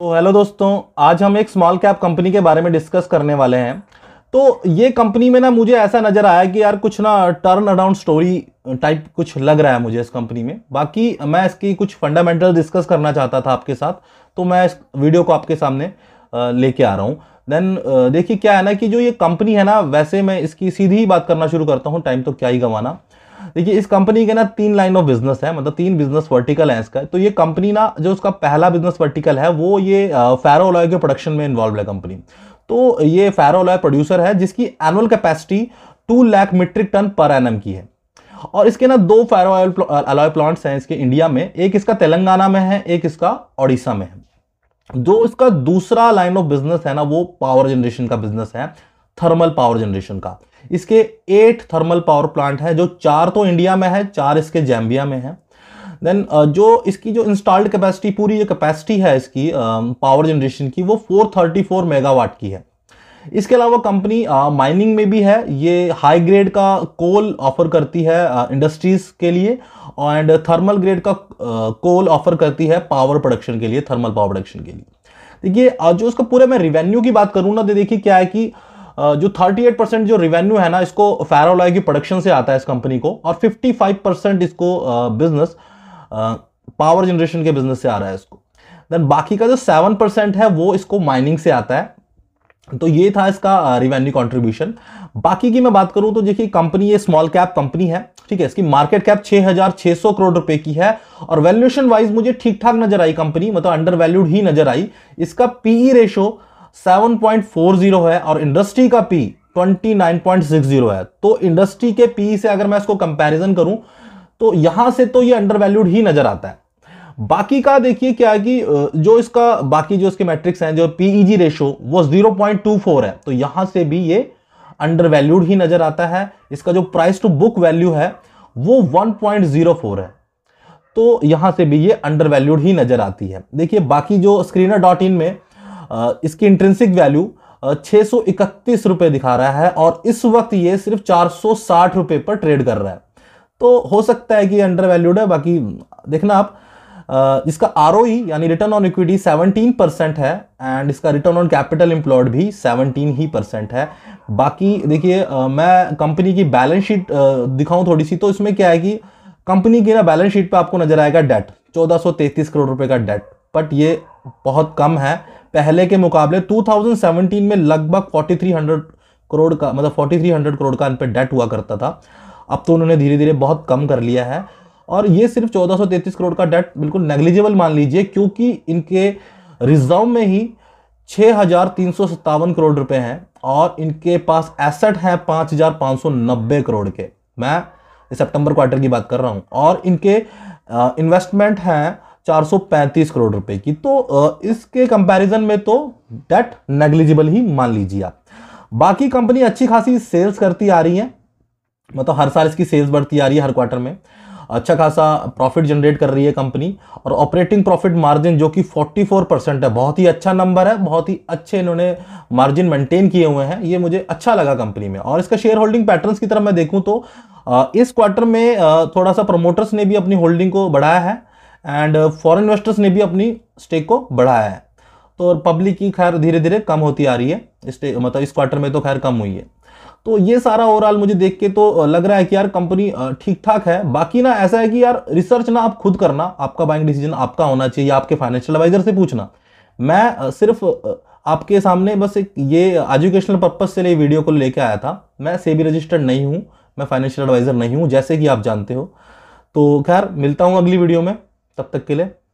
तो हेलो दोस्तों आज हम एक स्मॉल कैप कंपनी के बारे में डिस्कस करने वाले हैं तो ये कंपनी में ना मुझे ऐसा नज़र आया कि यार कुछ ना टर्न अराउंड स्टोरी टाइप कुछ लग रहा है मुझे इस कंपनी में बाकी मैं इसकी कुछ फंडामेंटल डिस्कस करना चाहता था आपके साथ तो मैं इस वीडियो को आपके सामने लेके आ रहा हूँ देन देखिए क्या है ना कि जो ये कंपनी है ना वैसे मैं इसकी सीधी ही बात करना शुरू करता हूँ टाइम तो क्या ही गंवाना देखिए इस कंपनी के ना तीन लाइन ऑफ बिजनेस है मतलब तीन बिजनेस वर्टिकल है इसका तो ये कंपनी ना जो उसका पहला बिजनेस वर्टिकल है वो ये फेरोलॉय के प्रोडक्शन में इन्वॉल्व है कंपनी तो ये फेरोलॉय प्रोड्यूसर है जिसकी annual capacity two lakh metric tonne पर एन की है और इसके ना दो फेरो अलॉय प्लांट्स हैं इसके इंडिया में एक इसका तेलंगाना में है एक इसका ओडिशा में है जो इसका दूसरा लाइन ऑफ बिजनेस है ना वो पावर जनरेशन का बिजनेस है थर्मल पावर जनरेशन का इसके एट थर्मल पावर प्लांट है जो चार तो इंडिया में है चार इसके जैम्बिया में है देन जो इसकी जो इंस्टॉल्ड कैपेसिटी पूरी जो कैपेसिटी है इसकी पावर जनरेशन की वो 434 मेगावाट की है इसके अलावा कंपनी माइनिंग में भी है ये हाई ग्रेड का कोल ऑफर करती है इंडस्ट्रीज के लिए एंड थर्मल ग्रेड का कोल ऑफर करती है पावर प्रोडक्शन के लिए थर्मल पावर प्रोडक्शन के लिए देखिए जो इसका पूरे मैं रिवेन्यू की बात करूँ ना तो देखिए क्या है कि जो 38 परसेंट जो रिवेन्यू है ना इसको फेरोलॉय की प्रोडक्शन से आता है इस कंपनी को और 55 परसेंट इसको बिजनेस पावर जनरेशन के बिजनेस से आ रहा है इसको देन बाकी का जो सेवन परसेंट है वो इसको माइनिंग से आता है तो ये था इसका रिवेन्यू कंट्रीब्यूशन बाकी की मैं बात करूं तो देखिए कंपनी ये स्मॉल कैप कंपनी है ठीक है इसकी मार्केट कैप 6,600 करोड़ रुपए की है और वैल्यूएशन वाइज मुझे ठीक ठाक नजर आई कंपनी मतलब अंडर वैल्यूड ही नजर आई इसका पीई रेशो e 7.40 है और इंडस्ट्री का पी 29.60 है तो इंडस्ट्री के पी से अगर मैं इसको कंपैरिजन करूं तो यहां से तो ये वैल्यूड ही नजर आता है बाकी का देखिए क्या है कि जो इसका बाकी जो इसके मैट्रिक्स हैं जो पीईजी रेशो e वो 0.24 है तो यहां से भी ये अंडर वैल्यूड ही नजर आता है इसका जो प्राइस टू बुक वैल्यू है वो 1.04 है तो यहां से भी ये अंडर वैल्यूड ही नजर आती है देखिए बाकी जो स्क्रीनर डॉट इन में इसकी इंट्रेंसिक वैल्यू छः सौ इकतीस दिखा रहा है और इस वक्त ये सिर्फ चार सौ साठ पर ट्रेड कर रहा है तो हो सकता है कि अंडर वैल्यूड है बाकी देखना आप इसका आर e यानी रिटर्न ऑन इक्विटी 17 परसेंट है एंड इसका रिटर्न ऑन कैपिटल इंप्लॉयड भी 17 ही परसेंट है बाकी देखिए मैं कंपनी की बैलेंस शीट दिखाऊं थोड़ी सी तो इसमें क्या है कि कंपनी की ना बैलेंस शीट पे आपको नजर आएगा डेट 1433 करोड़ रुपए का डेट बट ये बहुत कम है पहले के मुकाबले 2017 में लगभग 4300 करोड़ का मतलब 4300 करोड़ का इन पर डेट हुआ करता था अब तो उन्होंने धीरे धीरे बहुत कम कर लिया है और ये सिर्फ 1433 करोड़ का डेट बिल्कुल नेग्लिजिबल मान लीजिए क्योंकि इनके रिजर्व में ही छः करोड़ रुपए हैं और इनके पास एसेट हैं पाँच करोड़ के मैं सितंबर क्वार्टर की बात कर रहा हूँ और इनके इन्वेस्टमेंट हैं 435 करोड़ रुपए की तो इसके कंपैरिजन में तो डेट नेग्लिजिबल ही मान लीजिए आप बाकी कंपनी अच्छी खासी सेल्स करती आ रही है मतलब हर साल इसकी सेल्स बढ़ती आ रही है हर क्वार्टर में अच्छा खासा प्रॉफिट जनरेट कर रही है कंपनी और ऑपरेटिंग प्रॉफिट मार्जिन जो कि 44 परसेंट है बहुत ही अच्छा नंबर है बहुत ही अच्छे इन्होंने मार्जिन मेंटेन किए हुए हैं ये मुझे अच्छा लगा कंपनी में और इसका शेयर होल्डिंग पैटर्न्स की तरफ मैं देखूं तो इस क्वार्टर में थोड़ा सा प्रमोटर्स ने भी अपनी होल्डिंग को बढ़ाया है एंड फॉरेन इन्वेस्टर्स ने भी अपनी स्टेक को बढ़ाया है तो और पब्लिक की खैर धीरे धीरे कम होती आ रही है इस मतलब इस क्वार्टर में तो खैर कम हुई है तो ये सारा ओवरऑल मुझे देख के तो uh, लग रहा है कि यार कंपनी uh, ठीक ठाक है बाकी ना ऐसा है कि यार रिसर्च ना आप खुद करना आपका बाइंग डिसीजन आपका होना चाहिए आपके फाइनेंशियल एडवाइजर से पूछना मैं uh, सिर्फ आपके सामने बस एक ये एजुकेशनल पर्पज़ से लिए वीडियो को लेके आया था मैं सेबी रजिस्टर्ड नहीं हूँ मैं फाइनेंशियल एडवाइज़र नहीं हूँ जैसे कि आप जानते हो तो खैर मिलता हूँ अगली वीडियो में तब तक के लिए